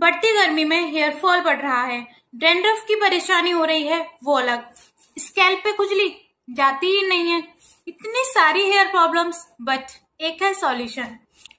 बढ़ती गर्मी में हेयर फॉल बढ़ रहा है डेंड्रफ की परेशानी हो रही है वो अलग स्कैल्प पे खुजली जाती ही नहीं है इतनी सारी हेयर प्रॉब्लम्स बट एक है सॉल्यूशन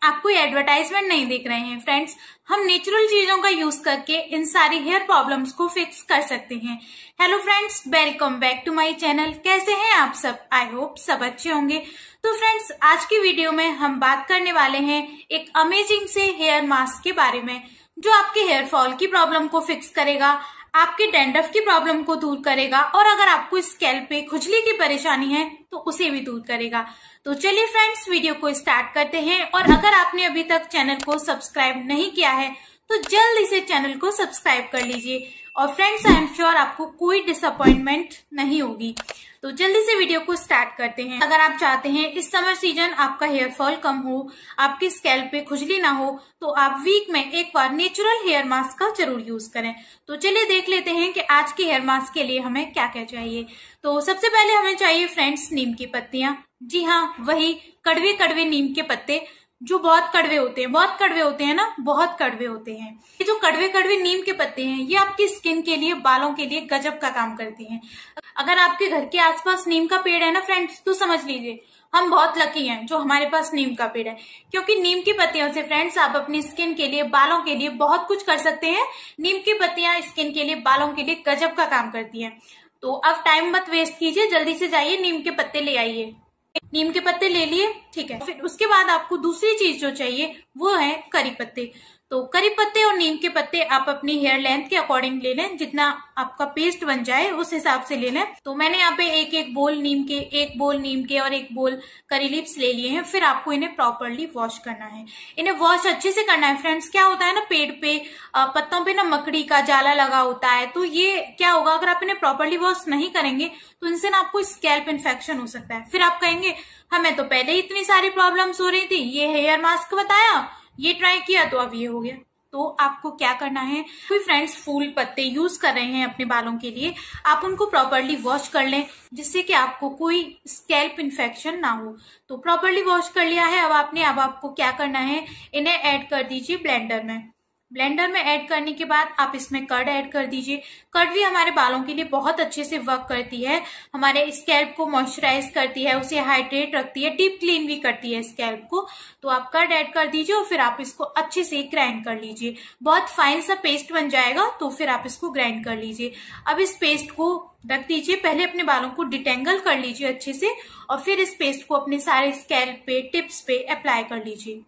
आप कोई एडवर्टाइजमेंट नहीं देख रहे हैं फ्रेंड्स हम नेचुरल चीजों का यूज करके इन सारी हेयर प्रॉब्लम्स को फिक्स कर सकते हैं hello friends welcome back to my channel कैसे हैं आप सब आई होप सब अच्छे होंगे तो फ्रेंड्स आज की वीडियो में हम बात करने वाले हैं एक अमेजिंग से हेयर मास्क के बारे में जो आपके हेयर फॉल की प्रॉब्लम को फिक्स करेगा आपके डेंडफ की प्रॉब्लम को दूर करेगा और अगर आपको स्केल पे खुजली की परेशानी है तो उसे भी दूर करेगा तो चलिए फ्रेंड्स वीडियो को स्टार्ट करते हैं और अगर आपने अभी तक चैनल को सब्सक्राइब नहीं किया है तो जल्द इसे चैनल को सब्सक्राइब कर लीजिए और फ्रेंड्स आई एम श्योर आपको कोई डिसअपॉइंटमेंट नहीं होगी तो जल्दी से वीडियो को स्टार्ट करते हैं अगर आप चाहते हैं इस समर सीजन आपका हेयरफॉल कम हो आपकी स्कैल्प पे खुजली ना हो तो आप वीक में एक बार नेचुरल हेयर मास्क का जरूर यूज करें तो चलिए देख लेते हैं कि आज के हेयर मास्क के लिए हमें क्या क्या चाहिए तो सबसे पहले हमें चाहिए फ्रेंड्स नीम की पत्तियां जी हाँ वही कड़वे कड़वे नीम के पत्ते जो बहुत कड़वे होते हैं बहुत कड़वे होते हैं ना बहुत कड़वे होते हैं ये जो कड़वे कड़वे नीम के पत्ते हैं ये आपकी स्किन के लिए बालों के लिए गजब का काम करते हैं अगर आपके घर के आसपास नीम का पेड़ है ना फ्रेंड्स तो समझ लीजिए हम बहुत लकी हैं जो हमारे पास नीम का पेड़ है क्योंकि नीम की पत्तियों से फ्रेंड्स आप अपनी स्किन के लिए बालों के लिए बहुत कुछ कर सकते हैं नीम की पत्तियां स्किन के लिए बालों के लिए गजब का काम करती हैं तो अब टाइम मत वेस्ट कीजिए जल्दी से जाइए नीम के पत्ते ले आइए नीम के पत्ते ले लिए ठीक है फिर उसके बाद आपको दूसरी चीज जो चाहिए वो है करी पत्ते तो करी पत्ते और नीम के पत्ते आप अपनी हेयर लेंथ के अकॉर्डिंग ले लें जितना आपका पेस्ट बन जाए उस हिसाब से ले लें तो मैंने यहाँ पे एक एक बोल नीम के एक बोल नीम के और एक बोल करी लिप्स ले लिए हैं फिर आपको इन्हें प्रॉपरली वॉश करना है इन्हें वॉश अच्छे से करना है फ्रेंड्स क्या होता है ना पेड़ पे पत्तों पे ना मकड़ी का जाला लगा होता है तो ये क्या होगा अगर आप इन्हें प्रॉपरली वॉश नहीं करेंगे तो इनसे ना आपको स्कैल्प इन्फेक्शन हो सकता है फिर आप कहेंगे हमें तो पहले ही इतनी सारी प्रॉब्लम हो रही थी ये हेयर मास्क बताया ये ट्राई किया तो अब ये हो गया तो आपको क्या करना है कोई फ्रेंड्स फूल पत्ते यूज कर रहे हैं अपने बालों के लिए आप उनको प्रॉपरली वॉश कर लें जिससे कि आपको कोई स्कैल्प इन्फेक्शन ना हो तो प्रॉपरली वॉश कर लिया है अब आपने अब आपको क्या करना है इन्हें ऐड कर दीजिए ब्लेंडर में ब्लेंडर में ऐड करने के बाद आप इसमें कर्ड ऐड कर दीजिए कर्ड भी हमारे बालों के लिए बहुत अच्छे से वर्क करती है हमारे स्कैल्प को मॉइस्चराइज करती है उसे हाइड्रेट रखती है डीप क्लीन भी करती है स्कैल्प को तो आप कर्ड ऐड कर दीजिए और फिर आप इसको अच्छे से ग्राइंड कर लीजिए बहुत फाइन सा पेस्ट बन जाएगा तो फिर आप इसको ग्राइंड कर लीजिए अब इस पेस्ट को रख दीजिए पहले अपने बालों को डिटेंगल कर लीजिए अच्छे से और फिर इस पेस्ट को अपने सारे स्कैल्प पे टिप्स पे अप्लाई कर लीजिए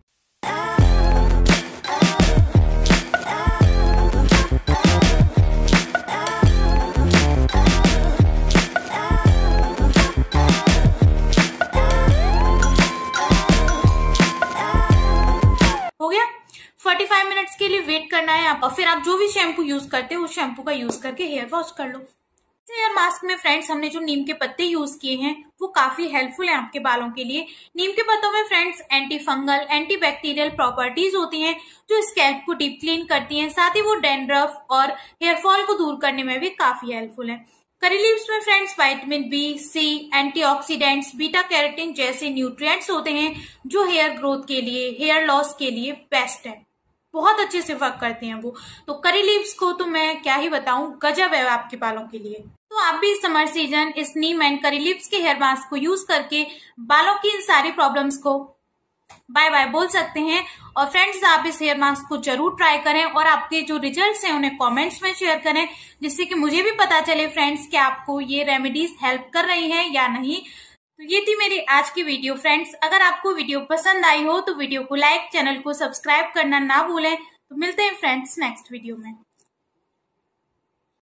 फोर्टी फाइव मिनट्स के लिए वेट करना है आप फिर आप जो भी शैम्पू यूज करते हो उस शैम्पू का यूज करके हेयर वॉश कर लो हेयर मास्क में फ्रेंड्स हमने जो नीम के पत्ते यूज किए हैं वो काफी हेल्पफुल है आपके बालों के लिए नीम के पत्तों में friends antifungal antibacterial properties होती हैं जो स्कैल्प को डीप क्लीन करती हैं साथ ही वो डेंड्रफ और हेयर फॉल को दूर करने में भी काफी हेल्पफुल है करी लीव्स में friends vitamin B C antioxidants beta carotene जैसे न्यूट्रिएंट्स होते हैं जो हेयर ग्रोथ के लिए हेयर लॉस के लिए बेस्ट है बहुत अच्छे से वर्क करती हैं वो तो करी लीव्स को तो मैं क्या ही बताऊं गजब है आपके बालों के लिए तो आप भी समर सीजन इस नीम एंड करी लिप्स के हेयर मास्क को यूज करके बालों की इन सारी प्रॉब्लम्स को बाय बाय बोल सकते हैं और फ्रेंड्स आप इस हेयर मास्क को जरूर ट्राई करें और आपके जो रिजल्ट्स हैं उन्हें कमेंट्स में शेयर करें जिससे कि मुझे भी पता चले फ्रेंड्स कि आपको ये रेमेडीज हेल्प कर रही हैं या नहीं तो ये थी मेरी आज की वीडियो फ्रेंड्स अगर आपको वीडियो पसंद आई हो तो वीडियो को लाइक चैनल को सब्सक्राइब करना ना भूलें तो मिलते हैं फ्रेंड्स नेक्स्ट वीडियो में